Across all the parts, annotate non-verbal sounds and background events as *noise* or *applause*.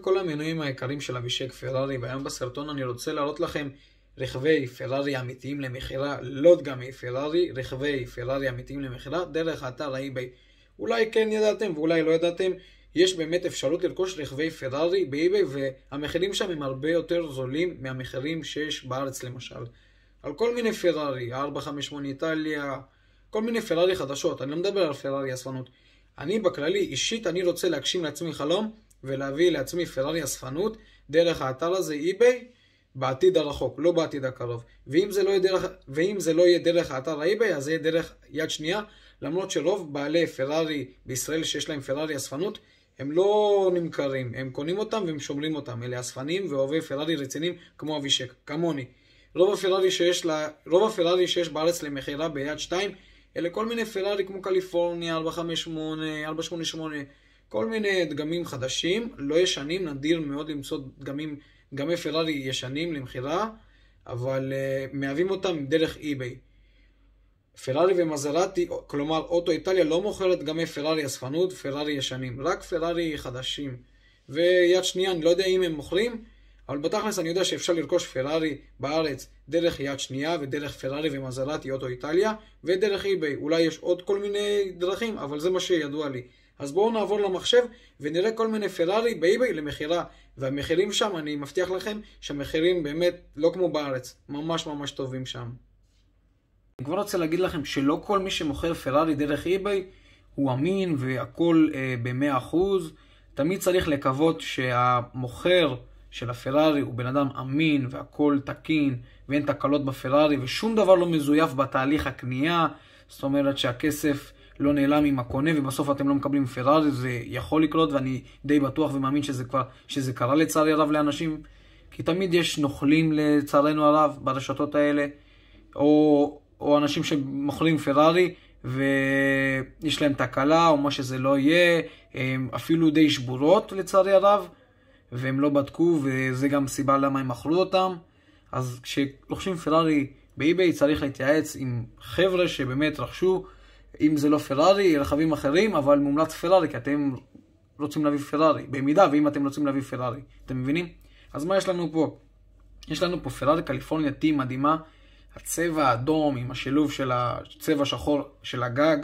כל המנויים היקרים של אבישק פרארי, והיום בסרטון אני רוצה להראות לכם רכבי פרארי אמיתיים למכירה, לא דגמי פרארי, רכבי פרארי אמיתיים למכירה, דרך אתר האיביי. אולי כן ידעתם ואולי לא ידעתם, יש באמת אפשרות לרכוש רכבי פרארי באיביי, והמחירים שם הם הרבה יותר זולים מהמחירים שיש בארץ למשל. על כל מיני פרארי, 458 איטליה, כל מיני פרארי חדשות, אני לא מדבר על פרארי אספנות. אני בכללי, אישית, אני רוצה להגשים לעצמי חלום. ולהביא לעצמי פרארי אספנות דרך האתר הזה, אי-ביי, בעתיד הרחוק, לא בעתיד הקרוב. ואם זה לא יהיה דרך, ואם זה לא יהיה דרך האתר האי-ביי, אז זה יהיה דרך יד שנייה, למרות שרוב בעלי פרארי בישראל שיש להם פרארי אספנות, הם לא נמכרים, הם קונים אותם והם שומרים אותם. אלה אספנים ואוהבי פרארי רציניים כמו אבישק, כמוני. רוב הפרארי שיש, לה, רוב הפרארי שיש בארץ למכירה ביד 2, אלה כל מיני פרארי כמו קליפורניה, 458, 488, כל מיני דגמים חדשים, לא ישנים, נדיר מאוד למצוא דגמים, דגמי פרארי ישנים למכירה, אבל uh, מהווים אותם דרך אי-ביי. פרארי ומזרטי, כלומר אוטו איטליה, לא מוכרת דגמי פרארי אספנות, פרארי ישנים, רק פרארי חדשים. ויד שנייה, אני לא יודע אם הם מוכרים, אבל בתכלס אני יודע שאפשר לרכוש פרארי בארץ דרך יד שנייה ודרך פרארי ומזרטי אוטו איטליה ודרך אי-ביי. אולי יש עוד כל מיני דרכים, אבל זה מה שידוע לי. אז בואו נעבור למחשב ונראה כל מיני פרארי באיביי למכירה. והמחירים שם, אני מבטיח לכם שהמחירים באמת לא כמו בארץ, ממש ממש טובים שם. אני כבר רוצה להגיד לכם שלא כל מי שמוכר פרארי דרך איביי הוא אמין והכל אה, ב-100%. תמיד צריך לקוות שהמוכר של הפרארי הוא בן אדם אמין והכל תקין ואין תקלות בפרארי ושום דבר לא מזויף בתהליך הקנייה. זאת אומרת שהכסף לא נעלם עם הקונה ובסוף אתם לא מקבלים פרארי, זה יכול לקרות ואני די בטוח ומאמין שזה כבר, שזה קרה לצערי הרב לאנשים, כי תמיד יש נוכלים לצערנו הרב ברשתות האלה, או, או אנשים שמוכרים פרארי ויש להם תקלה או מה שזה לא יהיה, אפילו די שבורות לצערי הרב, והם לא בדקו וזה גם סיבה למה הם מכרו אותם, אז כשלוחשים פרארי באי-ביי צריך להתייעץ עם חבר'ה שבאמת רכשו אם זה לא פרארי, רכבים אחרים, אבל מומלץ פרארי, כי אתם רוצים להביא פרארי. במידה ואם אתם רוצים להביא פרארי, אתם מבינים? אז מה יש לנו פה? יש לנו פה פרארי קליפורניה T מדהימה, הצבע האדום עם השילוב של הצבע השחור של הגג,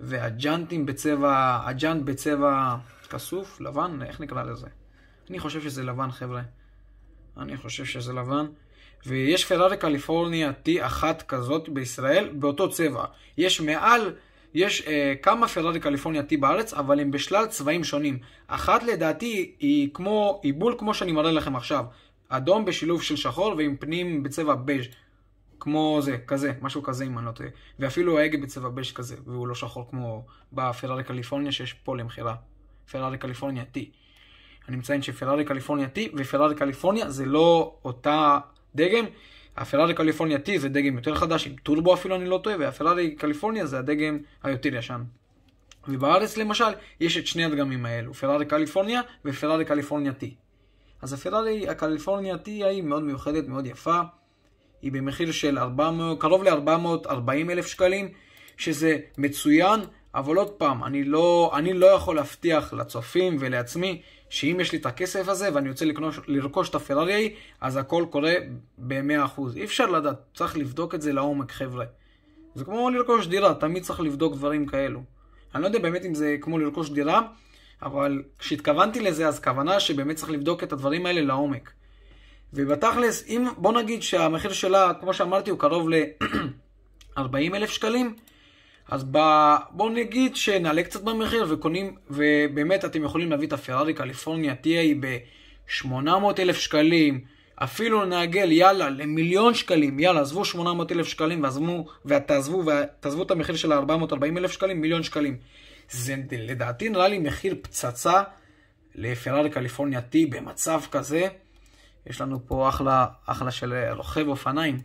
והג'אנטים בצבע, הג'אנט בצבע כסוף, לבן, איך נקרא לזה? אני חושב שזה לבן, חבר'ה. אני חושב שזה לבן. ויש פרארי קליפורניה T1 כזאת בישראל באותו צבע. יש מעל יש אה, כמה פרארי קליפורניה T בארץ, אבל הם בשלל צבעים שונים. אחת לדעתי היא כמו היא בול כמו שאני מראה לכם עכשיו. אדום בשילוב של שחור ועם פנים בצבע בז' כמו זה, כזה, משהו כזה אם אני לא טועה. ואפילו ההגה בצבע בז' כזה, והוא לא שחור כמו בפרארי קליפורניה שיש פה למכירה. פרארי קליפורניה T. אני מציין שפרארי קליפורניה T ופרארי קליפורניה זה לא אותה דגם, הפרארי קליפורניה T זה דגם יותר חדש, עם טורבו אפילו אני לא טועה, והפרארי קליפורניה זה הדגם היותר ישן. ובארץ למשל, יש את שני הדגמים האלו, פרארי קליפורניה ופרארי קליפורניה T. אז הפרארי הקליפורניה T היא מאוד מיוחדת, מאוד יפה. היא במחיר של 400, קרוב ל-440 אלף שקלים, שזה מצוין, אבל עוד פעם, אני לא, אני לא יכול להבטיח לצופים ולעצמי שאם יש לי את הכסף הזה ואני רוצה לקנוש, לרכוש את הפרארי, אז הכל קורה ב-100%. אי אפשר לדעת, צריך לבדוק את זה לעומק, חבר'ה. זה כמו לרכוש דירה, תמיד צריך לבדוק דברים כאלו. אני לא יודע באמת אם זה כמו לרכוש דירה, אבל כשהתכוונתי לזה, אז כוונה שבאמת צריך לבדוק את הדברים האלה לעומק. ובתכלס, אם, בוא נגיד שהמחיר שלה, כמו שאמרתי, הוא קרוב ל-40 *clears throat* אלף שקלים, אז ב... בואו נגיד שנעלה קצת במחיר וקונים, ובאמת אתם יכולים להביא את הפרארי קליפורניה TA ב-800 אלף שקלים, אפילו נעגל יאללה למיליון שקלים, יאללה עזבו 800 אלף שקלים ועזבו, ותעזבו, ותעזבו את המחיר של ה-440 אלף שקלים, מיליון שקלים. זה לדעתי נראה לי מחיר פצצה לפרארי קליפורניה T במצב כזה. יש לנו פה אחלה, אחלה של רוכב אופניים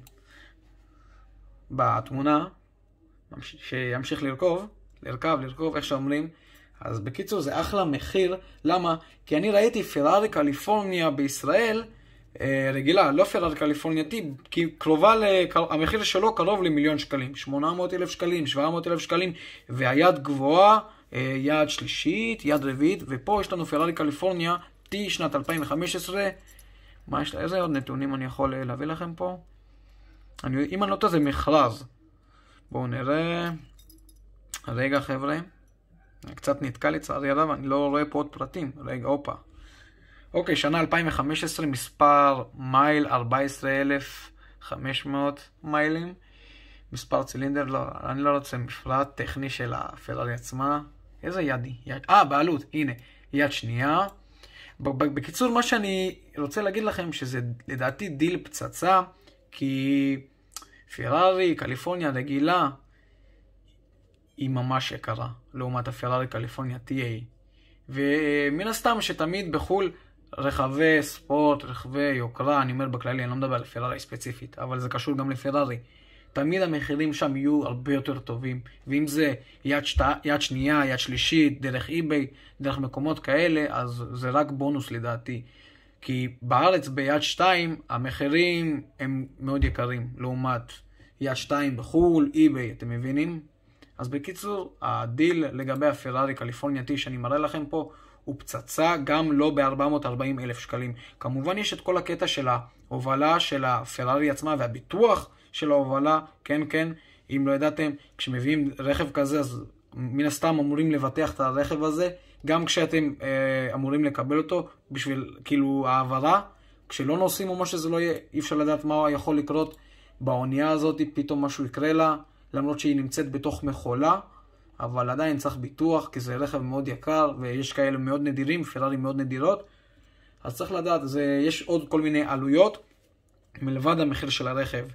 בתמונה. שימשיך לרכוב, לרכב, לרכוב, איך שאומרים. אז בקיצור, זה אחלה מחיר. למה? כי אני ראיתי פרארי קליפורניה בישראל אה, רגילה, לא פרארי קליפורנייתי, כי קרובה, לקר... המחיר שלו קרוב למיליון שקלים, 800 אלף שקלים, 700 אלף שקלים, והיד גבוהה, אה, יד שלישית, יד רביעית, ופה יש לנו פרארי קליפורניה, T שנת 2015. מה יש, איזה עוד נתונים אני יכול אה, להביא לכם פה? אני, אם אני לא טועה זה מכרז. בואו נראה. רגע חבר'ה, קצת נתקע לצערי הרב, אני לא רואה פה עוד פרטים. רגע, הופה. אוקיי, שנה 2015, מספר מייל 14,500 מיילים. מספר צילינדר, לא, אני לא רוצה מפרט טכני של הפרארי עצמה. איזה יד היא? אה, בעלות, הנה, יד שנייה. בקיצור, מה שאני רוצה להגיד לכם, שזה לדעתי דיל פצצה, כי פרארי, קליפורניה רגילה, היא ממש יקרה, לעומת הפרארי קליפורניה TA. ומן הסתם שתמיד בחו"ל רכבי ספורט, רכבי יוקרה, אני אומר בכללי, אני לא מדבר על פרארי ספציפית, אבל זה קשור גם לפרארי. תמיד המחירים שם יהיו הרבה יותר טובים. ואם זה יד, שת... יד שנייה, יד שלישית, דרך אי-ביי, דרך מקומות כאלה, אז זה רק בונוס לדעתי. כי בארץ ביד 2 המחירים הם מאוד יקרים לעומת יד 2 בחו"ל, אי-ביי, אתם מבינים? אז בקיצור, הדיל לגבי הפרארי קליפורניה T שאני מראה לכם פה הוא פצצה, גם לא ב-440 אלף שקלים. כמובן יש את כל הקטע של ההובלה של הפרארי עצמה והביטוח של ההובלה, כן כן, אם לא ידעתם, כשמביאים רכב כזה אז מן הסתם אמורים לבטח את הרכב הזה. גם כשאתם אה, אמורים לקבל אותו, בשביל כאילו העברה, כשלא נוסעים או מה שזה לא יהיה, אי אפשר לדעת מה יכול לקרות באונייה הזאת, פתאום משהו יקרה לה, למרות שהיא נמצאת בתוך מכולה, אבל עדיין צריך ביטוח, כי זה רכב מאוד יקר, ויש כאלה מאוד נדירים, פרארי מאוד נדירות, אז צריך לדעת, זה, יש עוד כל מיני עלויות, מלבד המחיר של הרכב.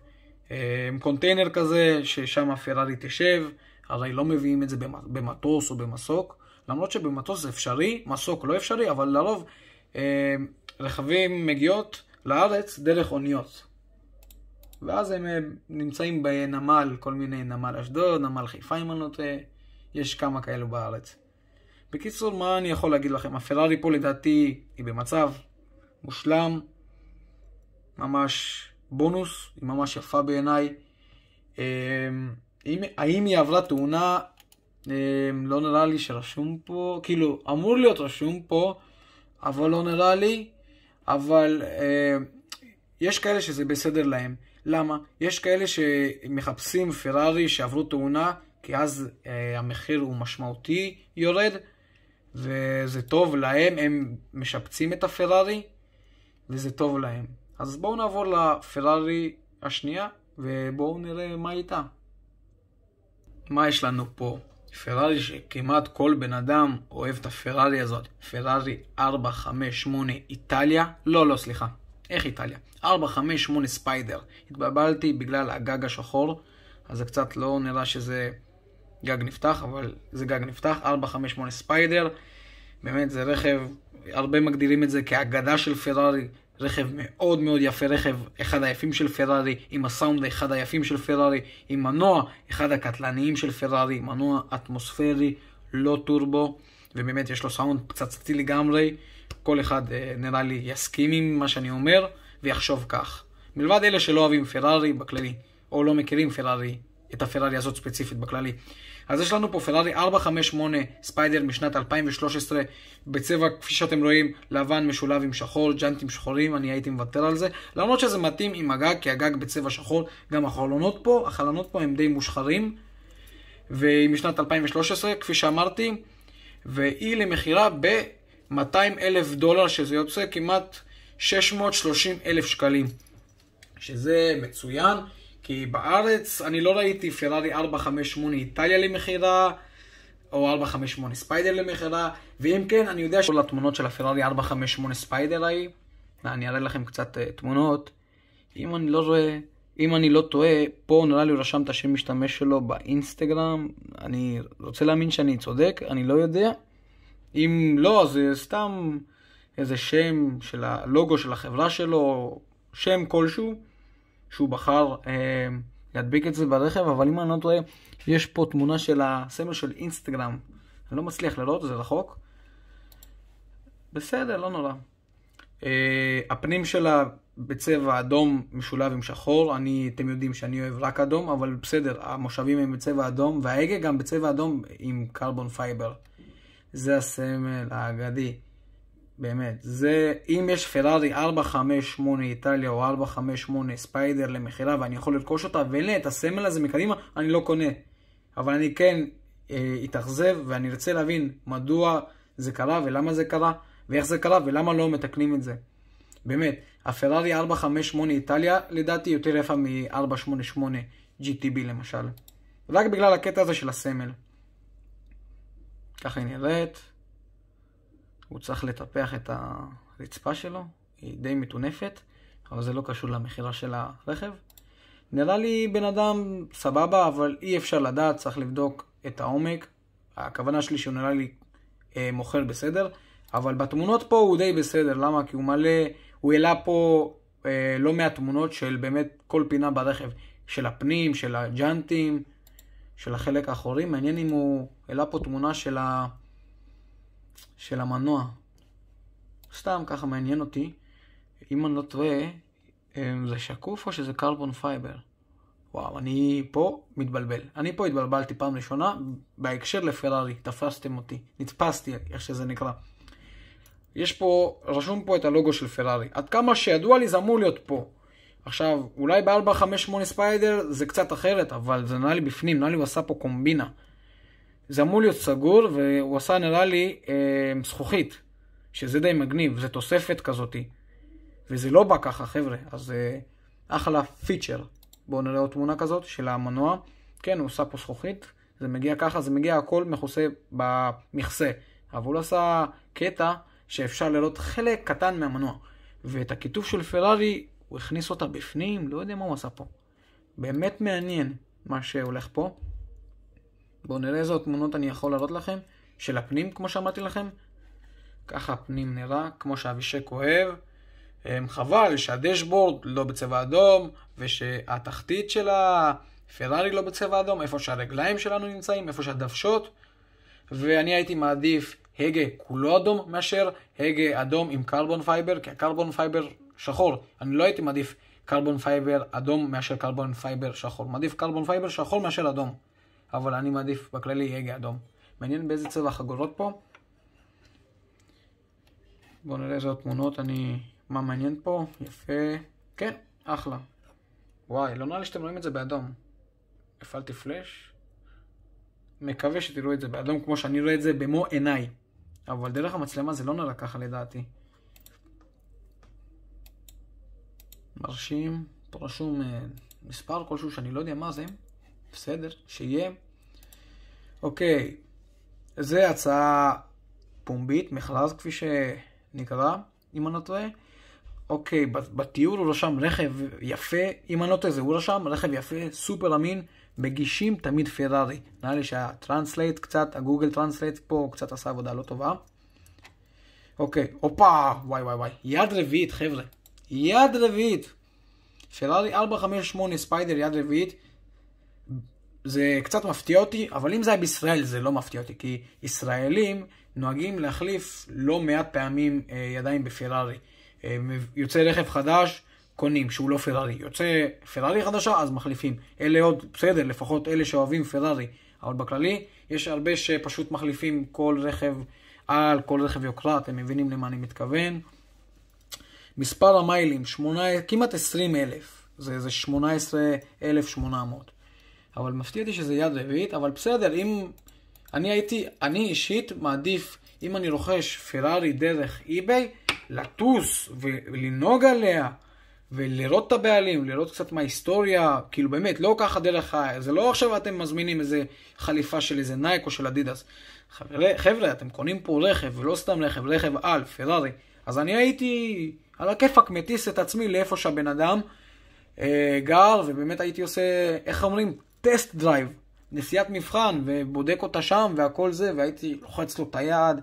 אה, עם קונטיינר כזה, ששם הפרארי תשב, הרי לא מביאים את זה במטוס או במסוק, למרות שבמטוס זה אפשרי, מסוק לא אפשרי, אבל לרוב אה, רכבים מגיעות לארץ דרך אוניות. ואז הם אה, נמצאים בנמל, כל מיני נמל אשדוד, נמל חיפה אם אני לא טועה, יש כמה כאלו בארץ. בקיצור, מה אני יכול להגיד לכם? הפרארי פה לדעתי היא במצב מושלם, ממש בונוס, היא ממש יפה בעיניי. אה, האם היא עברה תאונה? אמ, לא נראה לי שרשום פה, כאילו, אמור להיות רשום פה, אבל לא נראה לי, אבל אה, יש כאלה שזה בסדר להם. למה? יש כאלה שמחפשים פרארי שעברו תאונה, כי אז אה, המחיר הוא משמעותי יורד, וזה טוב להם, הם משפצים את הפרארי, וזה טוב להם. אז בואו נעבור לפרארי השנייה, ובואו נראה מה איתה. מה יש לנו פה? פרארי שכמעט כל בן אדם אוהב את הפרארי הזאת. פרארי 458 איטליה? לא, לא, סליחה. איך איטליה? 458 ספיידר. התבלבלתי בגלל הגג השחור, אז זה קצת לא נראה שזה גג נפתח, אבל זה גג נפתח. 458 ספיידר. באמת, זה רכב, הרבה מגדירים את זה כאגדה של פרארי. רכב מאוד מאוד יפה, רכב אחד היפים של פרארי, עם הסאונד אחד היפים של פרארי, עם מנוע אחד הקטלניים של פרארי, מנוע אטמוספרי, לא טורבו, ובאמת יש לו סאונד פצצתי לגמרי, כל אחד אה, נראה לי יסכים עם מה שאני אומר, ויחשוב כך. מלבד אלה שלא אוהבים פרארי בכללי, או לא מכירים פרארי, את הפרארי הזאת ספציפית בכללי. אז יש לנו פה פרארי 458 ספיידר משנת 2013, בצבע, כפי שאתם רואים, לבן משולב עם שחור, ג'אנטים שחורים, אני הייתי מוותר על זה. למרות שזה מתאים עם הגג, כי הגג בצבע שחור, גם החלונות פה, החלונות פה הם די מושחרים. והיא משנת 2013, כפי שאמרתי, והיא למכירה ב-200 אלף דולר, שזה יוצא כמעט 630 אלף שקלים, שזה מצוין. כי בארץ אני לא ראיתי פרארי 458 איטליה למכירה, או 458 ספיידר למכירה, ואם כן, אני יודע שכל התמונות של הפרארי 458 ספיידר ההיא, אני אראה לכם קצת uh, תמונות. אם אני לא רואה, אם אני לא טועה, פה נראה לי הוא רשם את השם משתמש שלו באינסטגרם, אני רוצה להאמין שאני צודק, אני לא יודע. אם לא, אז זה סתם איזה שם של הלוגו של החברה שלו, שם כלשהו. שהוא בחר אה, להדביק את זה ברכב, אבל אם אני לא טועה, יש פה תמונה של הסמל של אינסטגרם. אני לא מצליח לראות, זה רחוק. בסדר, לא נורא. אה, הפנים שלה בצבע אדום משולב עם שחור, אני, אתם יודעים שאני אוהב רק אדום, אבל בסדר, המושבים הם בצבע אדום, וההגה גם בצבע אדום עם קרבון פייבר. זה הסמל האגדי. באמת, זה, אם יש פרארי 458 איטליה או 458 ספיידר למכירה ואני יכול לרכוש אותה ואין לי את הסמל הזה מקדימה, אני לא קונה. אבל אני כן אה, אתאכזב אה, ואני ארצה להבין מדוע זה קרה ולמה זה קרה ואיך זה קרה ולמה לא מתקנים את זה. באמת, הפרארי 458 איטליה לדעתי יותר יפה מ-488 GTB למשל. רק בגלל הקטע הזה של הסמל. ככה היא נראית. הוא צריך לטפח את הרצפה שלו, היא די מטונפת, אבל זה לא קשור למכירה של הרכב. נראה לי בן אדם סבבה, אבל אי אפשר לדעת, צריך לבדוק את העומק. הכוונה שלי שהוא נראה לי אה, מוכר בסדר, אבל בתמונות פה הוא די בסדר, למה? כי הוא מלא, הוא העלה פה אה, לא מעט תמונות של באמת כל פינה ברכב, של הפנים, של הג'אנטים, של החלק האחורי. מעניין אם הוא העלה פה תמונה של ה... של המנוע. סתם ככה מעניין אותי, אם אני לא טועה, אה, זה שקוף או שזה קרבון פייבר? וואו, אני פה מתבלבל. אני פה התבלבלתי פעם ראשונה בהקשר לפרארי, תפסתם אותי, נתפסתי, איך שזה נקרא. יש פה, רשום פה את הלוגו של פרארי. עד כמה שידוע לי זה אמור להיות פה. עכשיו, אולי ב-458 ספיידר זה קצת אחרת, אבל זה נראה לי בפנים, נראה לי הוא עשה פה קומבינה. זה אמור להיות סגור, והוא עשה נראה לי אה, זכוכית, שזה די מגניב, זה תוספת כזאתי. וזה לא בא ככה, חבר'ה, אז אה, אחלה פיצ'ר. בואו נראה עוד תמונה כזאת של המנוע. כן, הוא עשה פה זכוכית, זה מגיע ככה, זה מגיע הכל מכוסה במכסה. אבל הוא עשה קטע שאפשר לראות חלק קטן מהמנוע. ואת הכיתוב של פרארי, הוא הכניס אותה בפנים, לא יודע מה הוא עשה פה. באמת מעניין מה שהולך פה. בואו נראה איזה תמונות אני יכול להראות לכם, של הפנים, כמו שאמרתי לכם. ככה הפנים נראה, כמו שאבישק אוהב. אמ, חבל שהדשבורד לא בצבע אדום, ושהתחתית של הפרארי לא בצבע אדום, איפה שהרגליים שלנו נמצאים, איפה שהדוושות. ואני הייתי מעדיף הגה כולו אדום מאשר הגה אדום עם קרבון פייבר, כי הקרבון פייבר שחור. אני לא הייתי מעדיף קרבון פייבר אדום מאשר קרבון פייבר שחור. מעדיף קרבון פייבר שחור מאשר אדום. אבל אני מעדיף בכללי הגה אדום. מעניין באיזה צבע החגורות פה. בואו נראה איזה תמונות אני... מה מעניין פה? יפה. כן, אחלה. וואי, לא נראה לי שאתם רואים את זה באדום. הפעלתי פלאש. מקווה שתראו את זה באדום כמו שאני רואה את זה במו עיניי. אבל דרך המצלמה זה לא נראה ככה לדעתי. מרשים, פה רשום אה, מספר כלשהו שאני לא יודע מה זה. בסדר? שיהיה. אוקיי, זו הצעה פומבית, מכרז כפי שנקרא, אם אני לא טועה. אוקיי, בתיאור הוא רשם רכב יפה, אם אני לא טועה זה הוא רשם, רכב יפה, סופר אמין, מגישים תמיד פרארי. נראה לי שהטרנסלייט קצת, הגוגל טרנסלייט פה קצת עשה עבודה לא טובה. אוקיי, הופה, וואי וואי וואי, יד רביעית חבר'ה, יד רביעית. פרארי 458 ספיידר יד רביעית, זה קצת מפתיע אותי, אבל אם זה היה בישראל זה לא מפתיע אותי, כי ישראלים נוהגים להחליף לא מעט פעמים אה, ידיים בפרארי. אה, יוצא רכב חדש, קונים, שהוא לא פרארי. יוצא פרארי חדשה, אז מחליפים. אלה עוד, בסדר, לפחות אלה שאוהבים פרארי. אבל בכללי, יש הרבה שפשוט מחליפים כל רכב על, כל רכב יוקרה, אתם מבינים למה אני מתכוון. מספר המיילים, שמונה, כמעט 20 אלף. זה, זה 18,800. אבל מפתיע אותי שזה יד רביעית, אבל בסדר, אם... אני הייתי, אני אישית מעדיף, אם אני רוכש פרארי דרך אי-ביי, לטוס ולנהוג עליה. ולראות את הבעלים, לראות קצת מה ההיסטוריה, כאילו באמת, לא ככה דרך ה... זה לא עכשיו אתם מזמינים איזה חליפה של איזה נייק או של אדידס. חבר'ה, חבר'ה, אתם קונים פה רכב, ולא סתם רכב, רכב על, פרארי. אז אני הייתי על הכיפאק מטיס את עצמי לאיפה שהבן אדם אה, גר, ובאמת הייתי עושה, איך אומרים? טסט דרייב, נסיעת מבחן, ובודק אותה שם והכל זה, והייתי לוחץ לו את היד,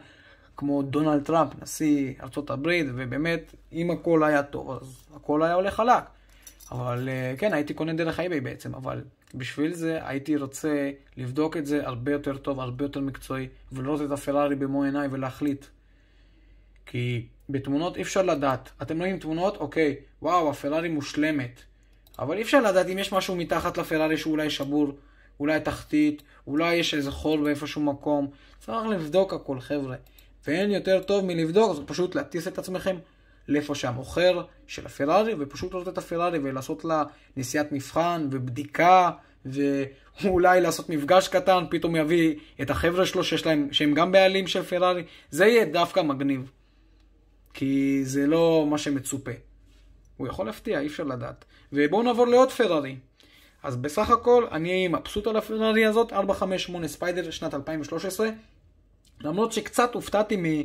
כמו דונלד טראמפ, נשיא ארצות הברית, ובאמת, אם הכל היה טוב, אז הכל היה הולך חלק. אבל אה, כן, הייתי קונה דרך אייביי בעצם, אבל בשביל זה הייתי רוצה לבדוק את זה הרבה יותר טוב, הרבה יותר מקצועי, ולראות את הפרארי במו עיניי ולהחליט. כי בתמונות אי אפשר לדעת. אתם רואים תמונות, אוקיי, וואו, הפרארי מושלמת. אבל אי אפשר לדעת אם יש משהו מתחת לפרארי שאולי שבור, אולי תחתית, אולי יש איזה חור באיפשהו מקום. צריך לבדוק הכל, חבר'ה. ואין יותר טוב מלבדוק, זה פשוט להטיס את עצמכם לאיפה שהמוכר של הפרארי, ופשוט לראות את הפרארי ולעשות לה נסיעת מבחן ובדיקה, ואולי לעשות מפגש קטן, פתאום יביא את החבר'ה שלו שיש להם, שהם גם בעלים של פרארי, זה יהיה דווקא מגניב. כי זה לא מה שמצופה. הוא יכול להפתיע, אי אפשר לדעת. ובואו נעבור לעוד פרארי. אז בסך הכל אני מבסוט על הפרארי הזאת, 458 ספיידר שנת 2013, למרות שקצת הופתעתי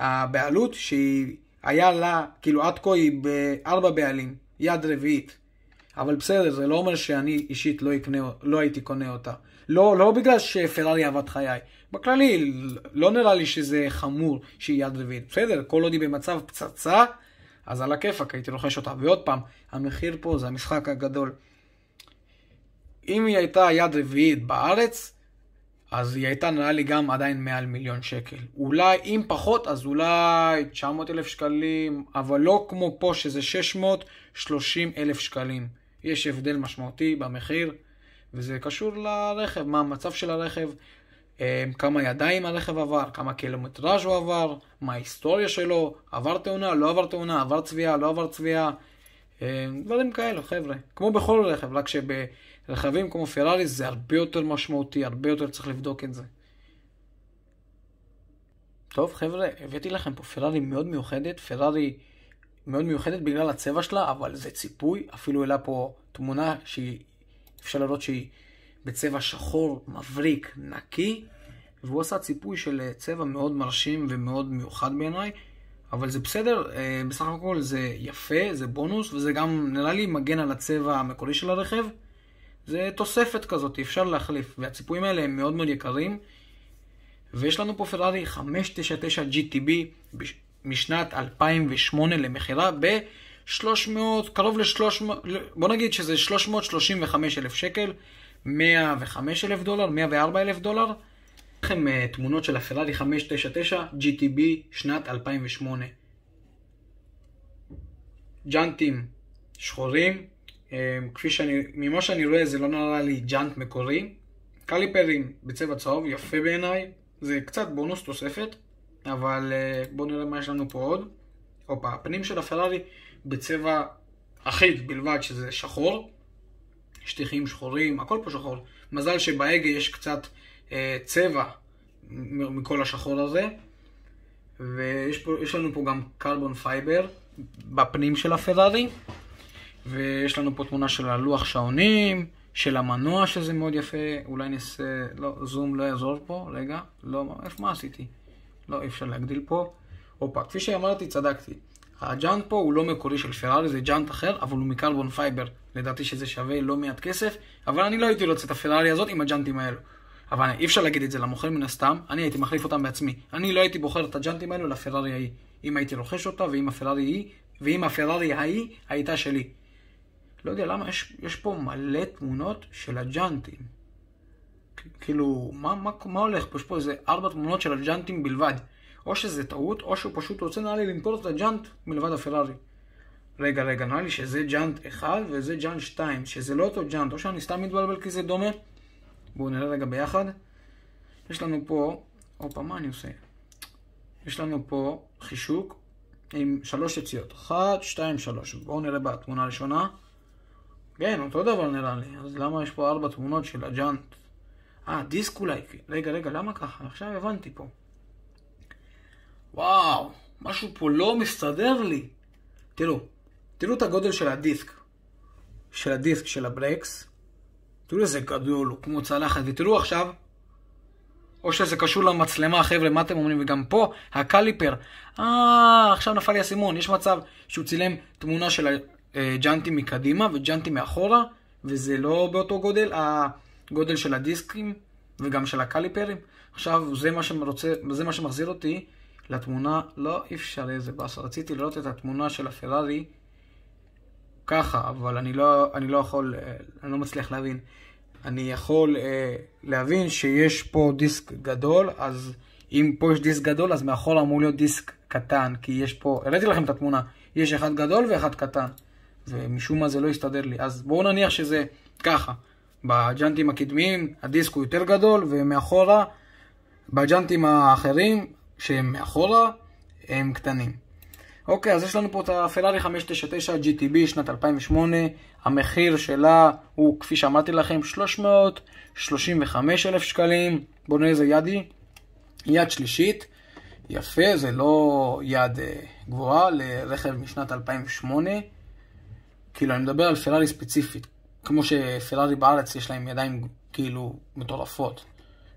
מהבעלות שהיה לה, כאילו עד כה היא בארבע בעלים, יד רביעית. אבל בסדר, זה לא אומר שאני אישית לא, יקנה, לא הייתי קונה אותה. לא, לא בגלל שפרארי אהבת חיי. בכללי, לא נראה לי שזה חמור שהיא יד רביעית. בסדר, כל עוד היא במצב פצצה, אז על הכיפאק הייתי רוכש אותה. ועוד פעם, המחיר פה זה המשחק הגדול. אם היא הייתה יד רביעית בארץ, אז היא הייתה נראה לי גם עדיין מעל מיליון שקל. אולי, אם פחות, אז אולי 900 אלף שקלים, אבל לא כמו פה שזה 630 אלף שקלים. יש הבדל משמעותי במחיר, וזה קשור לרכב, מה המצב של הרכב, אה, כמה ידיים הרכב עבר, כמה קילומטראז' הוא עבר, מה ההיסטוריה שלו, עבר תאונה, לא עבר תאונה, עבר צביעה, לא עבר צביעה, אה, דברים כאלו חבר'ה, כמו בכל רכב, רק שברכבים כמו פרארי זה הרבה יותר משמעותי, הרבה יותר צריך לבדוק את זה. טוב חבר'ה, הבאתי לכם פה פרארי מאוד מיוחדת, פרארי מאוד מיוחדת בגלל הצבע שלה, אבל זה ציפוי, אפילו העלה פה תמונה שהיא, אפשר לראות שהיא בצבע שחור, מבריק, נקי, והוא עשה ציפוי של אה, צבע מאוד מרשים ומאוד מיוחד בעיניי, אבל זה בסדר, אה, בסך הכל זה יפה, זה בונוס, וזה גם נראה לי מגן על הצבע המקורי של הרכב. זה תוספת כזאת, אפשר להחליף, והציפויים האלה הם מאוד מאוד יקרים. ויש לנו פה פרארי 599 GTB משנת 2008 למכירה ב-300, קרוב ל-300, בוא נגיד שזה 335 אלף שקל. 105 אלף דולר, 104 אלף דולר. לכם אה, תמונות של הפרארי 599 GTB שנת 2008. ג'אנטים שחורים, אה, כפי שאני, ממה שאני רואה זה לא נראה לי ג'אנט מקורי. קליפרים בצבע צהוב, יפה בעיניי, זה קצת בונוס תוספת, אבל אה, בואו נראה מה יש לנו פה עוד. הופה, הפנים של הפרארי בצבע אחיד בלבד, שזה שחור. שטיחים שחורים, הכל פה שחור. מזל שבהגה יש קצת אה, צבע מכל השחור הזה. ויש פה, לנו פה גם קרבון פייבר בפנים של הפרארי. ויש לנו פה תמונה של הלוח שעונים, של המנוע שזה מאוד יפה, אולי נעשה, לא, זום לא יעזור פה, רגע, לא, איפה, מה עשיתי? לא, אי אפשר להגדיל פה. הופה, כפי שאמרתי, צדקתי. הג'אנט פה הוא לא מקורי של פרארי, זה ג'אנט אחר, אבל הוא מקרבון פייבר. לדעתי שזה שווה לא מעט כסף, אבל אני לא הייתי רוצה את הפרארי הזאת עם הג'אנטים האלו. אבל אי אפשר להגיד את זה למוכר מן הסתם, אני הייתי מחליף אותם בעצמי. אני לא הייתי בוחר את הג'אנטים האלו לפרארי ההיא. אם הייתי רוכש אותה, ואם הפרארי היא, ואם הפרארי ההיא הייתה שלי. לא יודע למה, יש, יש פה מלא תמונות של הג'אנטים. כאילו, מה, מה, מה הולך פה? יש פה איזה ארבע תמונות של הג'אנטים בלבד. או שזה טעות, או שהוא פשוט רוצה נראה לי למכור את הג'אנט מלבד הפרארי. רגע, רגע, נראה לי שזה ג'אנט 1 וזה ג'אנט 2, שזה לא אותו ג'אנט, או שאני סתם מתבלבל כי זה דומה. בואו נראה רגע ביחד. יש לנו פה, הופה, מה אני עושה? יש לנו פה חישוק עם שלוש יציאות, 1, 2, 3. בואו נראה בתמונה הראשונה. כן, אותו דבר נראה לי, אז למה יש פה ארבע תמונות של הג'אנט? אה, דיסק אולי, רגע, רגע, למה ככה? עכשיו הבנתי פה. וואו, משהו פה לא מסתדר לי. תראו, תראו את הגודל של הדיסק, של הדיסק של הברקס. תראו איזה גדול, הוא כמו צלחת, ותראו עכשיו, או שזה קשור למצלמה, חבר'ה, מה אתם אומרים? וגם פה, הקליפר, אה, עכשיו נפל לי הסימון, יש מצב שהוא צילם תמונה של הג'אנטים אה, מקדימה וג'אנטים מאחורה, וזה לא באותו גודל, הגודל של הדיסקים וגם של הקליפרים. עכשיו, זה מה, שמרוצה, זה מה שמחזיר אותי לתמונה, לא אפשר איזה באסה, רציתי לראות את התמונה של הפרארי. ככה, אבל אני לא, אני לא יכול, אה, אני לא מצליח להבין. אני יכול אה, להבין שיש פה דיסק גדול, אז אם פה יש דיסק גדול, אז מאחור אמור להיות דיסק קטן, כי יש פה, הראיתי לכם את התמונה, יש אחד גדול ואחד קטן, ומשום מה זה לא יסתדר לי. אז בואו נניח שזה ככה, בג'אנטים הקדמיים הדיסק הוא יותר גדול, ומאחורה, בג'אנטים האחרים, שהם מאחורה, הם קטנים. אוקיי, אז יש לנו פה את הפרארי 599 GTB שנת 2008, המחיר שלה הוא, כפי שאמרתי לכם, 335 אלף שקלים, בואו נראה איזה יד היא. יד שלישית, יפה, זה לא יד uh, גבוהה לרכב משנת 2008, כאילו אני מדבר על פרארי ספציפית, כמו שפרארי בארץ יש להם ידיים כאילו מטורפות.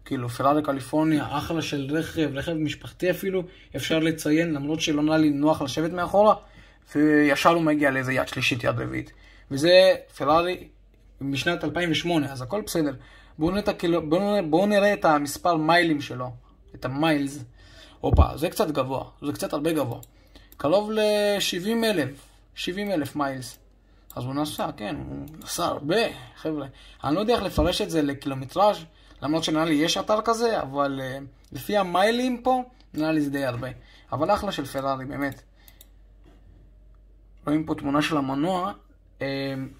כאילו פרארי קליפורניה, אחלה של רכב, רכב משפחתי אפילו, אפשר לציין, למרות שלא נראה לי נוח לשבת מאחורה, וישר הוא מגיע לאיזה יד שלישית, יד רביעית. וזה פרארי משנת 2008, אז הכל בסדר. בואו נראה, כאילו, בוא נראה, בוא נראה את המספר מיילים שלו, את המיילס. הופה, זה קצת גבוה, זה קצת הרבה גבוה. קרוב ל-70 אלף, 70 אלף מיילס. אז הוא נסע, כן, הוא נסע הרבה, חבר'ה. אני לא יודע איך לפרש את זה לקילומטראז', למרות שנראה לי יש אתר כזה, אבל אה, לפי המיילים פה, נראה לי זה די הרבה. אבל אחלה של פרארי, באמת. רואים פה תמונה של המנוע. אה,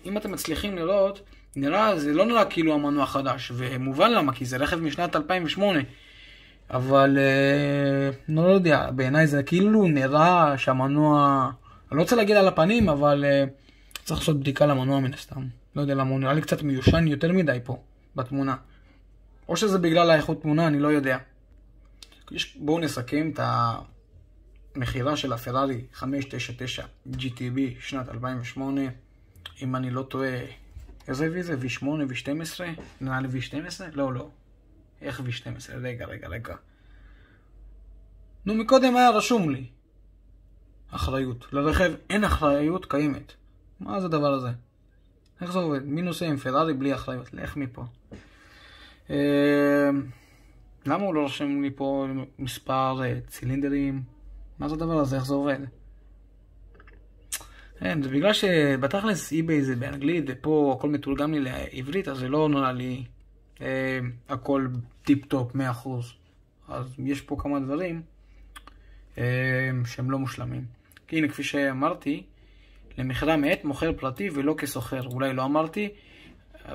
אם אתם מצליחים לראות, נראה, זה לא נראה כאילו המנוע חדש, ומובן למה, כי זה רכב משנת 2008. אבל אה, לא יודע, בעיניי זה כאילו נראה שהמנוע, אני לא רוצה להגיד על הפנים, אבל צריך לעשות בדיקה למנוע מן הסתם. לא יודע למה, הוא נראה לי קצת מיושן יותר מדי פה, בתמונה. או שזה בגלל האיכות תמונה, אני לא יודע. בואו נסכם את המכירה של הפרארי 599 GTB שנת 2008, אם אני לא טועה, איזה V זה? V8, V12? נראה לי V12? לא, לא. איך V12? רגע, רגע, רגע. נו, מקודם היה רשום לי. אחריות. לרכב אין אחריות קיימת. מה זה הדבר הזה? איך זה עובד? מי נוסע עם פרארי בלי אחריות? לך מפה. אה, למה הוא לא רושם לי פה מספר אה, צילינדרים? מה זה הדבר הזה? איך זה עובד? אין, זה בגלל שבתכלס eBay זה באנגלית, ופה הכל מתורגם לי לעברית, אז זה לא נראה לי אה, הכל טיפ טופ 100%. אז יש פה כמה דברים אה, שהם לא מושלמים. כי הנה, כפי שאמרתי, למכירה מאת מוכר פרטי ולא כסוחר. אולי לא אמרתי,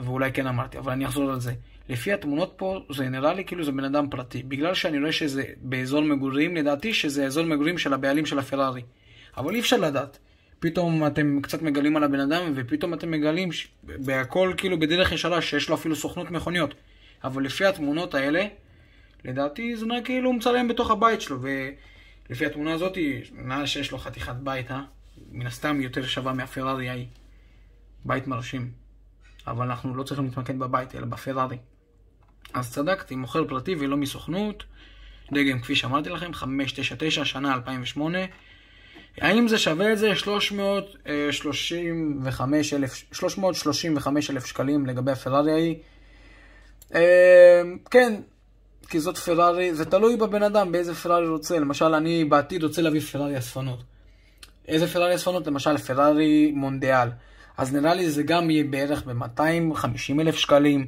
ואולי כן אמרתי, אבל אני אחזור על זה. לפי התמונות פה, זה נראה לי כאילו זה בן אדם פרטי. בגלל שאני רואה שזה באזור מגורים, לדעתי שזה אזור מגורים של הבעלים של הפרארי. אבל אי אפשר לדעת. פתאום אתם קצת מגלים על הבן אדם, ופתאום אתם מגלים ש... בהכל כאילו בדרך ישרה שיש לו אפילו סוכנות מכוניות. אבל לפי התמונות האלה, לדעתי זה נראה כאילו הוא מצלם בתוך הבית שלו, ולפי התמונה הזאת, נראה שיש לו חתיכת בית, אה? מן הסתם יותר שווה מהפרארי ההיא. בית מרשים. אבל אנחנו לא צריכים להתמקד בבית, אלא בפרארי. אז צדקתי, מוכר פרטי ולא מסוכנות. דגם, כפי שאמרתי לכם, 599, שנה 2008. האם זה שווה את זה? 335,000 אה, שקלים לגבי הפרארי ההיא. אה, כן, כי זאת פרארי, זה תלוי בבן אדם, באיזה פרארי רוצה. למשל, אני בעתיד רוצה להביא פרארי אספנות. איזה פרארי אספנות? למשל, פרארי מונדיאל. אז נראה לי זה גם יהיה בערך ב 250000 שקלים.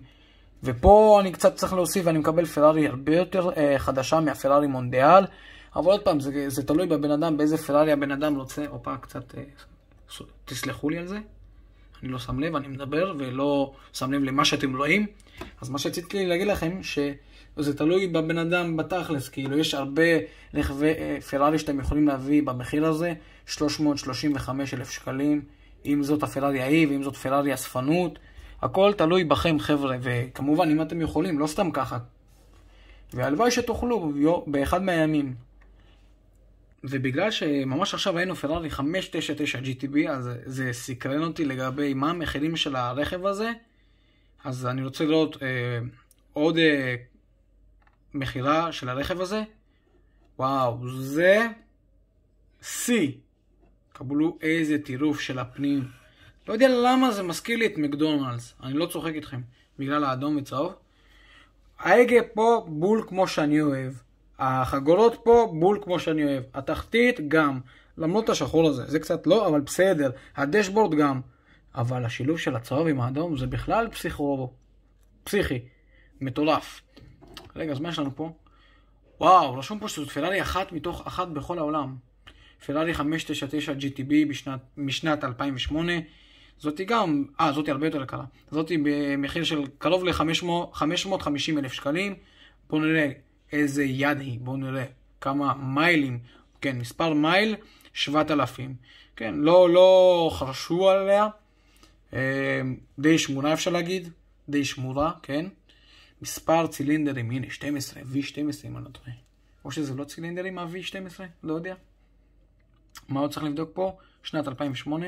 ופה אני קצת צריך להוסיף, אני מקבל פרארי הרבה יותר אה, חדשה מהפרארי מונדיאל, אבל עוד פעם, זה, זה תלוי בבן אדם, באיזה פרארי הבן אדם רוצה, הופה, קצת, אה, ס, תסלחו לי על זה, אני לא שם לב, אני מדבר ולא שם לב למה שאתם רואים. אז מה שרציתי לי להגיד לכם, שזה תלוי בבן אדם בתכלס, כאילו יש הרבה רכבי אה, פרארי שאתם יכולים להביא במחיר הזה, 335 אלף שקלים, אם זאת הפרארי ההיא ואם זאת פרארי אספנות. הכל תלוי בכם, חבר'ה, וכמובן, אם אתם יכולים, לא סתם ככה. והלוואי שתוכלו באחד מהימים. ובגלל שממש עכשיו היינו פרארי 599 GTB, אז זה סקרן אותי לגבי מה המחירים של הרכב הזה, אז אני רוצה לראות אה, עוד אה, מכירה של הרכב הזה. וואו, זה שיא. קבלו איזה טירוף של הפנים. לא יודע למה זה מזכיר לי את מקדונלדס, אני לא צוחק איתכם, בגלל האדום וצהוב. ההגה פה בול כמו שאני אוהב. החגורות פה בול כמו שאני אוהב. התחתית גם, למרות השחור הזה, זה קצת לא, אבל בסדר. הדשבורד גם. אבל השילוב של הצהוב עם האדום זה בכלל פסיכו... פסיכי. מטורף. רגע, אז מה יש לנו פה? וואו, רשום פה שזאת פרארי אחת מתוך אחת בכל העולם. פרארי 599 GTB בשנת, משנת 2008, זאתי גם, אה, זאתי הרבה יותר יקרה. זאתי במחיר של קרוב ל-550 אלף שקלים. בואו נראה איזה יד היא, בואו נראה כמה מיילים, כן, מספר מייל, 7,000. כן, לא, לא חרשו עליה, אה, די שמונה אפשר להגיד, די שמורה, כן. מספר צילינדרים, הנה, 12, V12 אם אני לא טועה. או שזה לא צילינדרים, ה-V12, לא יודע. מה עוד צריך לבדוק פה? שנת 2008.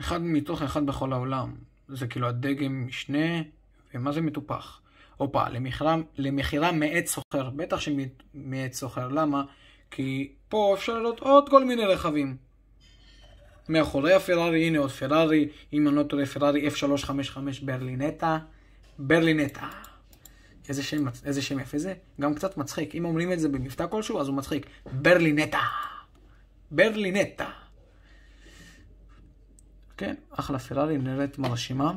אחד מתוך אחד בכל העולם. זה כאילו הדגם משנה, ומה זה מטופח? הופה, למכירה, למכירה מאת סוחר, בטח שמעט סוחר, למה? כי פה אפשר לעלות עוד כל מיני רכבים. מאחורי הפרארי, הנה עוד פרארי, אם אני לא טועה, פרארי F355 ברלינטה, ברלינטה. איזה שם, איזה שם יפה זה, גם קצת מצחיק. אם אומרים את זה במבטא כלשהו, אז הוא מצחיק. ברלינטה. ברלינטה. כן, אחלה פרארי, נראית מרשימה.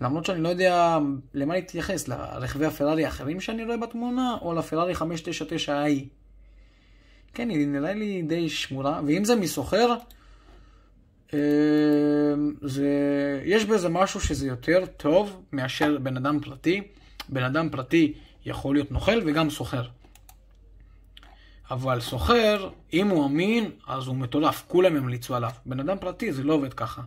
למרות שאני לא יודע למה להתייחס, לרכבי הפרארי האחרים שאני רואה בתמונה, או לפרארי 599i. כן, היא נראה לי די שמורה, ואם זה מסוחר, אמ, זה... יש בזה משהו שזה יותר טוב מאשר בן אדם פרטי. בן אדם פרטי יכול להיות נוכל וגם סוחר. אבל סוחר, אם הוא אמין, אז הוא מטורף, כולם ימליצו עליו. בן אדם פרטי זה לא עובד ככה.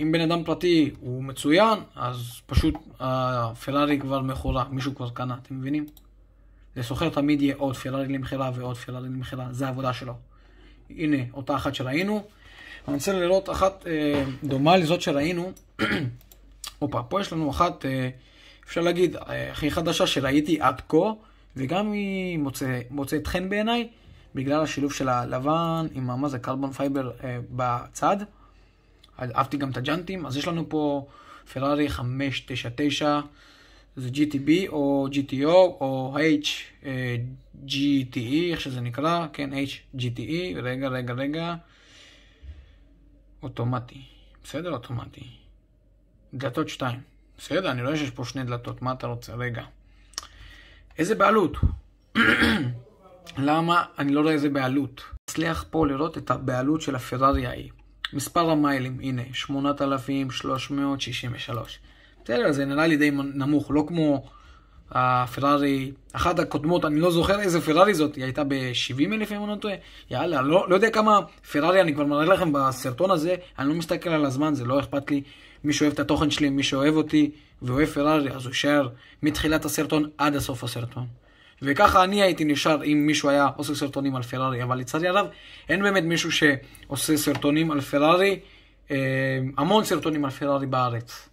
אם בן אדם פרטי הוא מצוין, אז פשוט הפרארי כבר מכורה, מישהו כבר קנה, אתם מבינים? לסוחר תמיד יהיה עוד פרארי למכירה ועוד פרארי למכירה, זה העבודה שלו. הנה, אותה אחת שראינו. אני רוצה לראות אחת אה, דומה לזאת שראינו. *coughs* הופה, פה יש לנו אחת, אה, אפשר להגיד, אה, הכי חדשה שראיתי עד כה. וגם היא מוצא, מוצאת חן בעיניי, בגלל השילוב של הלבן עם המז הקרבון פייבר אה, בצד. אהבתי גם את הג'אנטים, אז יש לנו פה פרארי 599, זה GTB או GTO או HGTE, אה, איך שזה נקרא, כן, HGTE, רגע, רגע, רגע, אוטומטי, בסדר, אוטומטי. דלתות 2, בסדר, אני רואה שיש פה שני דלתות, מה אתה רוצה? רגע. איזה בעלות? *clears throat* למה אני לא רואה איזה בעלות? מצליח פה לראות את הבעלות של הפרארי ההיא. מספר המיילים, הנה, 8,363. בסדר, זה נראה לי די נמוך, לא כמו הפרארי, אחת הקודמות, אני לא זוכר איזה פרארי זאת, היא הייתה ב-70 אלף אם אני לא טועה, יאללה, לא, לא יודע כמה פרארי, אני כבר מראה לכם בסרטון הזה, אני לא מסתכל על הזמן, זה לא אכפת לי, מי שאוהב את התוכן שלי, מי שאוהב אותי, ואוהב פרארי, אז הוא יישאר מתחילת הסרטון עד הסוף הסרטון. וככה אני הייתי נשאר אם מישהו היה עושה סרטונים על פרארי, אבל לצערי הרב, אין באמת מישהו שעושה סרטונים על פרארי, אה, המון סרטונים על פרארי בארץ.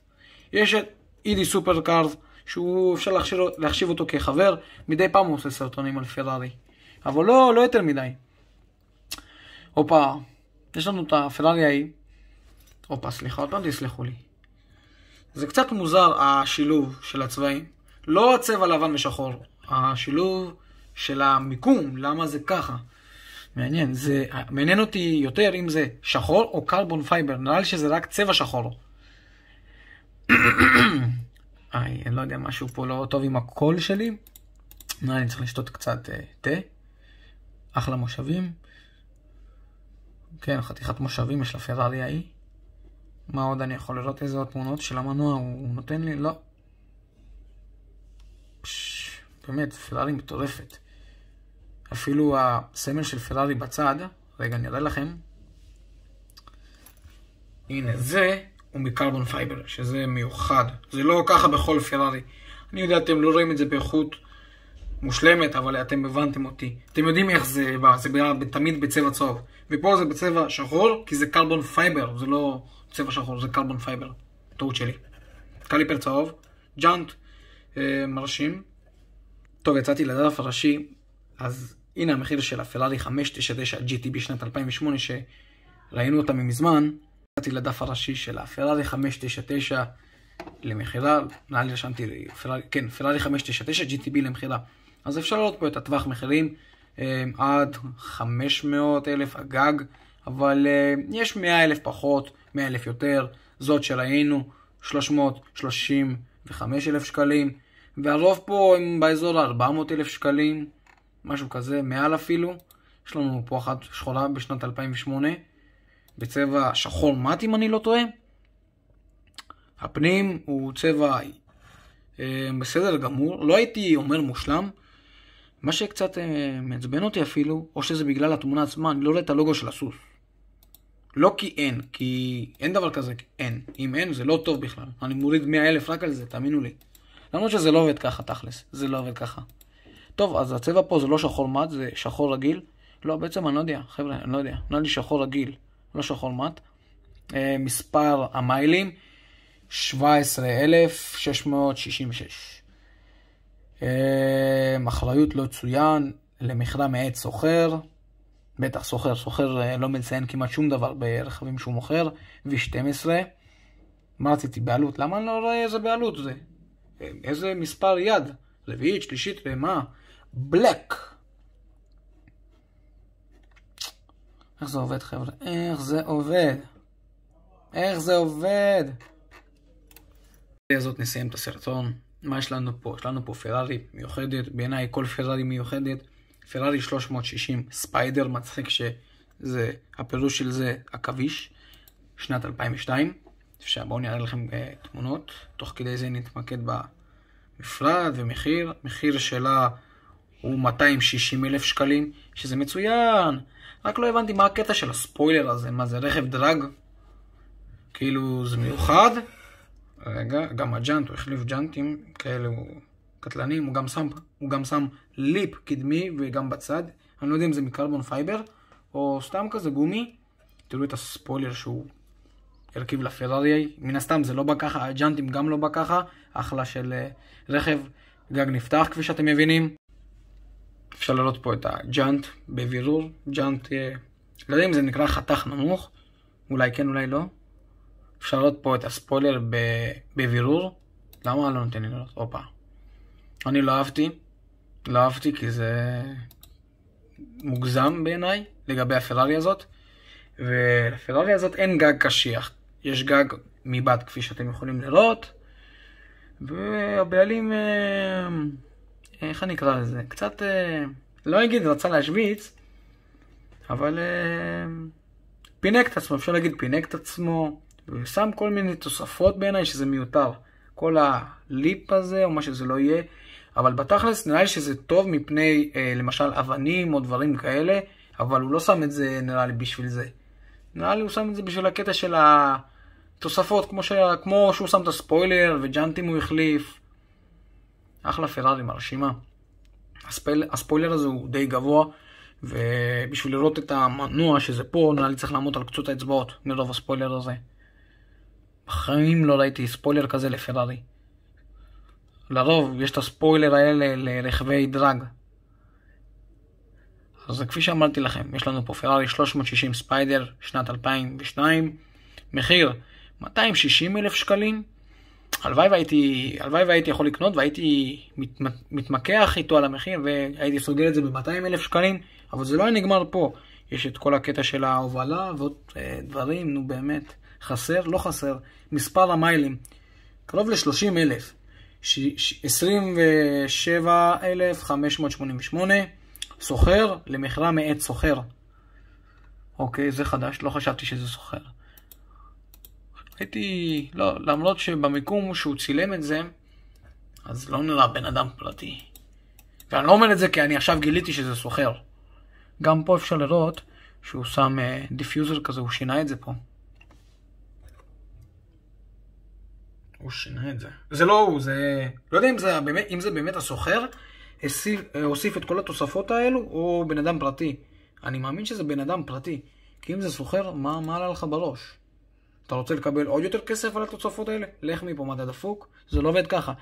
יש את אידי סופרקארד, שהוא אפשר להחשיב, להחשיב אותו כחבר, מדי פעם הוא עושה סרטונים על פרארי. אבל לא, לא יותר מדי. הופה, יש לנו את הפרארי ההיא. הופה, סליחה, עוד פעם תסלחו לי. זה קצת מוזר השילוב של הצבעים. לא הצבע לבן ושחור, השילוב של המיקום, למה זה ככה. מעניין, זה מעניין אותי יותר אם זה שחור או קרבון פייבר, נראה לי שזה רק צבע שחור. *coughs* איי, אני לא יודע, משהו פה לא טוב עם הקול שלי. נראה לי צריך לשתות קצת אה, תה. אחלה מושבים. כן, חתיכת מושבים יש לפרארי ההיא. מה עוד אני יכול לראות איזה עוד תמונות של המנוע הוא נותן לי? לא. פש, באמת, פרארי מטורפת. אפילו הסמל של פרארי בצד, רגע, אני אראה לכם. הנה, זה הוא מקרבון פייבר, שזה מיוחד. זה לא ככה בכל פרארי. אני יודע, אתם לא רואים את זה באיכות מושלמת, אבל אתם הבנתם אותי. אתם יודעים איך זה בא, זה בא תמיד בצבע צהוב. ופה זה בצבע שחור, כי זה קרבון פייבר, זה לא... צבע שחור זה קרבון פייבר, טעות שלי. קליפר צהוב, ג'אנט אה, מרשים. טוב, יצאתי לדף הראשי, אז הנה המחיר של הפרארי 599 GT בשנת 2008, שראינו אותה ממזמן. יצאתי לדף הראשי של הפרארי 599 למכירה, נראה לי רשמתי, כן, פרארי 599 GTB למכירה. אז אפשר לראות פה את הטווח מחירים אה, עד 500 אלף הגג, אבל אה, יש 100 אלף פחות. 100 אלף יותר, זאת שראינו 335 אלף שקלים, והרוב פה הם באזור 400 אלף שקלים, משהו כזה, מעל אפילו. יש לנו פה אחת שחורה בשנת 2008, בצבע שחור מט אם אני לא טועה. הפנים הוא צבע אה, בסדר גמור, לא הייתי אומר מושלם. מה שקצת אה, מעצבן אותי אפילו, או שזה בגלל התמונה עצמה, אני לא רואה את הלוגו של הסוס. לא כי אין, כי אין דבר כזה, אין. אם אין, זה לא טוב בכלל. אני מוריד 100 אלף רק על זה, תאמינו לי. למרות שזה לא עובד ככה, תכלס. זה לא עובד ככה. טוב, אז הצבע פה זה לא שחור מת, זה שחור רגיל. לא, בעצם אני לא יודע, חבר'ה, אני לא יודע. נראה לי שחור רגיל, לא שחור מת. אה, מספר המיילים, 17,666. אה, אחריות לא צוין, למכרה מעט סוחר. בטח סוחר, סוחר אה, לא מציין כמעט שום דבר ברכבים שהוא מוכר, V12. מה רציתי? בעלות. למה אני לא רואה איזה בעלות זה? אה, איזה מספר יד? רביעית, שלישית, ומה? אה, בלק. איך זה עובד חבר'ה? איך זה עובד? איך זה עובד? הזאת נסיים את הסרטון. מה יש לנו פה? יש לנו פה פרארי מיוחדת, בעיניי כל פרארי מיוחדת. פרארי 360 ספיידר, מצחיק שזה, הפירוש של זה עכביש, שנת 2002. אפשר, בואו נראה לכם אה, תמונות, תוך כדי זה נתמקד במפרד ומחיר. מחיר שלה הוא 260 אלף שקלים, שזה מצוין. רק לא הבנתי מה הקטע של הספוילר הזה, מה זה רכב דרג? כאילו זה מיוחד? רגע, גם הג'אנט, הוא החליף ג'אנטים כאלה, הוא... קטלניים, הוא גם שם, הוא גם שם ליפ קדמי וגם בצד. אני לא יודע אם זה מקרבון פייבר, או סתם כזה גומי. תראו את הספוילר שהוא הרכיב לפרארי, מן הסתם זה לא בא ככה, הג'אנטים גם לא בא ככה, אחלה של אה, רכב, גג נפתח כפי שאתם מבינים. אפשר לראות פה את הג'אנט בבירור, ג'אנט, אה, לא יודע אם זה נקרא חתך נמוך, אולי כן אולי לא. אפשר לראות פה את הספוילר בבירור, למה לא נותן לי לראות? הופה. אני לא אהבתי. לא אהבתי כי זה מוגזם בעיניי לגבי הפרארי הזאת. ולפרארי הזאת אין גג קשיח. יש גג מבט כפי שאתם יכולים לראות. והבעלים, אה, אה, איך אני אקרא לזה? קצת, אה, לא אגיד רצה להשוויץ, אבל פינק את עצמו, אפשר להגיד פינק את עצמו, ושם כל מיני תוספות בעיניי שזה מיותר. כל הליפ הזה, או מה שזה לא יהיה, אבל בתכלס נראה לי שזה טוב מפני אה, למשל אבנים או דברים כאלה, אבל הוא לא שם את זה נראה לי בשביל זה. נראה לי הוא שם את זה בשביל הקטע של התוספות, כמו, ש... כמו שהוא שם את הספוילר וג'אנטים הוא החליף. אחלה פרארי מרשימה. הספל... הספוילר הזה הוא די גבוה, ובשביל לראות את המנוע שזה פה, נראה לי צריך לעמוד על קצות האצבעות מרוב הספוילר הזה. בחיים לא ראיתי ספוילר כזה לפרארי. לרוב יש את הספוילר האלה לרכבי דרג. אז כפי שאמרתי לכם, יש לנו פה פרארי 360 ספיידר שנת 2002, מחיר 260 אלף שקלים. הלוואי והייתי, הלוואי והייתי יכול לקנות והייתי מת, מתמקח איתו על המחיר והייתי סוגר את זה ב-200 אלף שקלים, אבל זה לא היה נגמר פה. יש את כל הקטע של ההובלה ועוד אה, דברים, נו באמת, חסר, לא חסר, מספר המיילים, קרוב ל-30 אלף. 27,588, סוחר למכירה מאת סוחר. אוקיי, זה חדש, לא חשבתי שזה סוחר. הייתי, לא, למרות שבמיקום שהוא צילם את זה, אז לא נראה בן אדם פרטי. ואני לא אומר את זה כי אני עכשיו גיליתי שזה סוחר. גם פה אפשר לראות שהוא שם דיפיוזר אה, כזה, הוא שינה את זה פה. הוא שינה את זה. זה לא הוא, זה... לא יודע אם זה באמת, אם זה באמת הסוחר, הסיף, הוסיף את כל התוספות האלו, או בן אדם פרטי. אני מאמין שזה בן אדם פרטי. כי אם זה סוחר, מה, מה עלה לך בראש? אתה רוצה לקבל עוד יותר כסף על התוספות האלה? לך מפה, מה אתה דפוק? זה לא עובד ככה.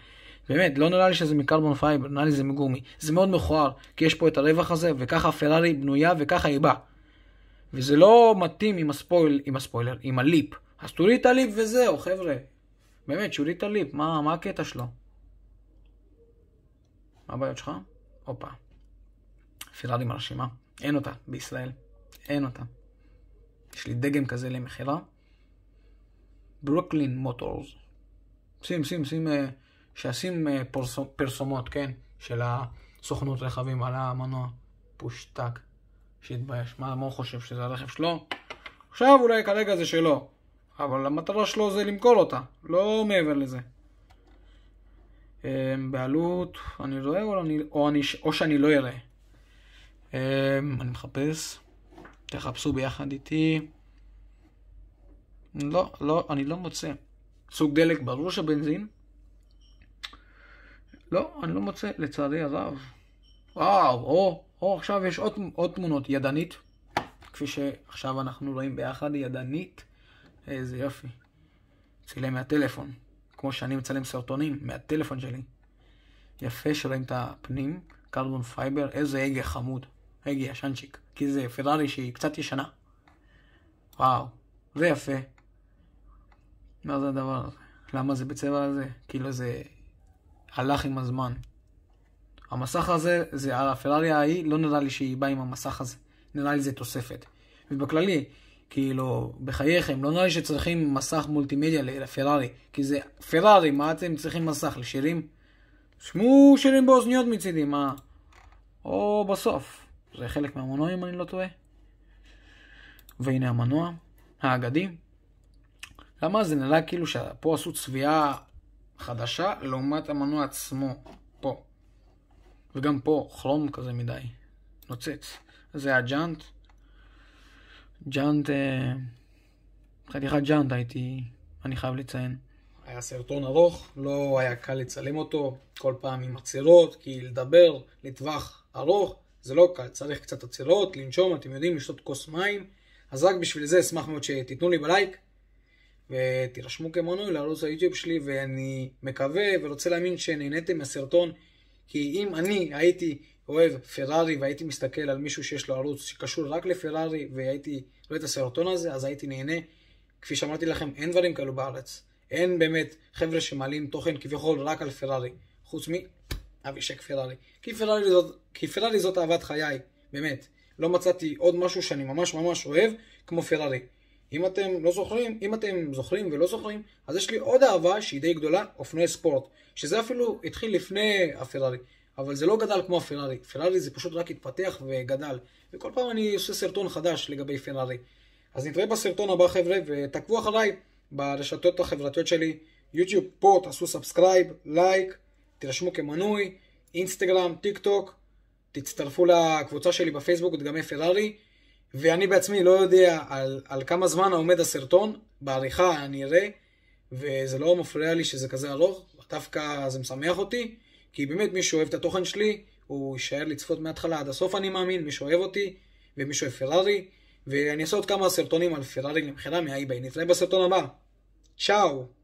באמת, לא נראה לי שזה מקרבון פייבר, נראה לי זה מגומי. זה מאוד מכוער, כי יש פה את הרווח הזה, וככה פרארי בנויה, וככה היא באה. וזה לא מתאים עם הספויל, עם הספוילר, עם הליפ. אז תוריד את הליפ וזהו, חבר'ה. באמת, שולי טליפ, מה, מה הקטע שלו? מה הבעיות שלך? הופה. פירר עם הרשימה. אין אותה בישראל. אין אותה. יש לי דגם כזה למכירה. ברוקלין מוטורס. שים, שים, שים, אה, שישים אה, פרסומות, כן, של הסוכנות רכבים על המנוע. פושטק. שיתבייש. מה, מה הוא חושב, שזה הרכב שלו? עכשיו אולי כרגע זה שלו. אבל המטרה שלו זה למכור אותה, לא מעבר לזה. אה, בעלות, אני לא אראה או, אני, או, אני, או שאני לא אראה. אה, אני מחפש, תחפשו ביחד איתי. לא, לא, אני לא מוצא. סוג דלק ברור שבנזין? לא, אני לא מוצא, לצערי הרב. וואו, או, או עכשיו יש עוד, עוד תמונות, ידנית, כפי שעכשיו אנחנו רואים ביחד, ידנית. איזה יופי. צילם מהטלפון, כמו שאני מצלם סרטונים, מהטלפון שלי. יפה שרואים את הפנים, קרבון פייבר, איזה הגה חמוד. הגה ישנצ'יק. כי זה פרארי שהיא קצת ישנה. וואו, זה יפה. מה זה הדבר הזה? למה זה בצבע הזה? כאילו זה הלך עם הזמן. המסך הזה, זה הפרארי ההיא, לא נראה לי שהיא באה עם המסך הזה. נראה לי זה תוספת. ובכללי, כאילו, בחייכם, לא נראה לי שצריכים מסך מולטימדיה לפרארי, כי זה פרארי, מה אתם צריכים מסך? לשירים? שמעו שירים באוזניות מצידי, מה? או בסוף. זה חלק מהמנוע אם אני לא טועה. והנה המנוע, האגדי. למה זה נראה כאילו שפה עשו צביעה חדשה לעומת המנוע עצמו, פה. וגם פה, חלום כזה מדי. נוצץ. זה הג'אנט. ג'אנט, אה, חתיכת ג'אנט הייתי, אני חייב לציין. היה סרטון ארוך, לא היה קל לצלם אותו, כל פעם עם עצירות, כי לדבר לטווח ארוך זה לא קל, צריך קצת עצירות, לנשום, אתם יודעים, לשתות כוס מים, אז רק בשביל זה אשמח מאוד שתיתנו לי בלייק, ותירשמו כמונו לערוץ היוטיוב שלי, ואני מקווה ורוצה להאמין שנהניתם מהסרטון. כי אם אני הייתי אוהב פרארי והייתי מסתכל על מישהו שיש לו ערוץ שקשור רק לפרארי והייתי רואה את הסרטון הזה, אז הייתי נהנה. כפי שאמרתי לכם, אין דברים כאלו בארץ. אין באמת חבר'ה שמעלים תוכן כביכול רק על פרארי, חוץ מאבישק פרארי. כי פרארי זאת, כי פרארי זאת אהבת חיי, באמת. לא מצאתי עוד משהו שאני ממש ממש אוהב כמו פרארי. אם אתם לא זוכרים, אם אתם זוכרים ולא זוכרים, אז יש לי עוד אהבה שהיא די גדולה, אופני ספורט. שזה אפילו התחיל לפני הפרארי, אבל זה לא גדל כמו הפרארי. פרארי זה פשוט רק התפתח וגדל. וכל פעם אני עושה סרטון חדש לגבי פרארי. אז נתראה בסרטון הבא חבר'ה, ותעקבו אחריי ברשתות החברתיות שלי. יוטיוב פה תעשו סאבסקרייב, לייק, תירשמו כמנוי, אינסטגרם, טיק טוק, תצטרפו לקבוצה שלי בפייסבוק, דגמי פרארי. ואני בעצמי לא יודע על, על כמה זמן עומד הסרטון, בעריכה אני אראה, וזה לא מפריע לי שזה כזה ארוך, דווקא זה משמח אותי, כי באמת מי שאוהב את התוכן שלי, הוא יישאר לצפות מההתחלה עד הסוף אני מאמין, מי שאוהב אותי, ומי שאוהב פרארי, ואני אעשה עוד כמה סרטונים על פרארי למכירה מהאי-ביי. נתראה בסרטון הבא. צ'או!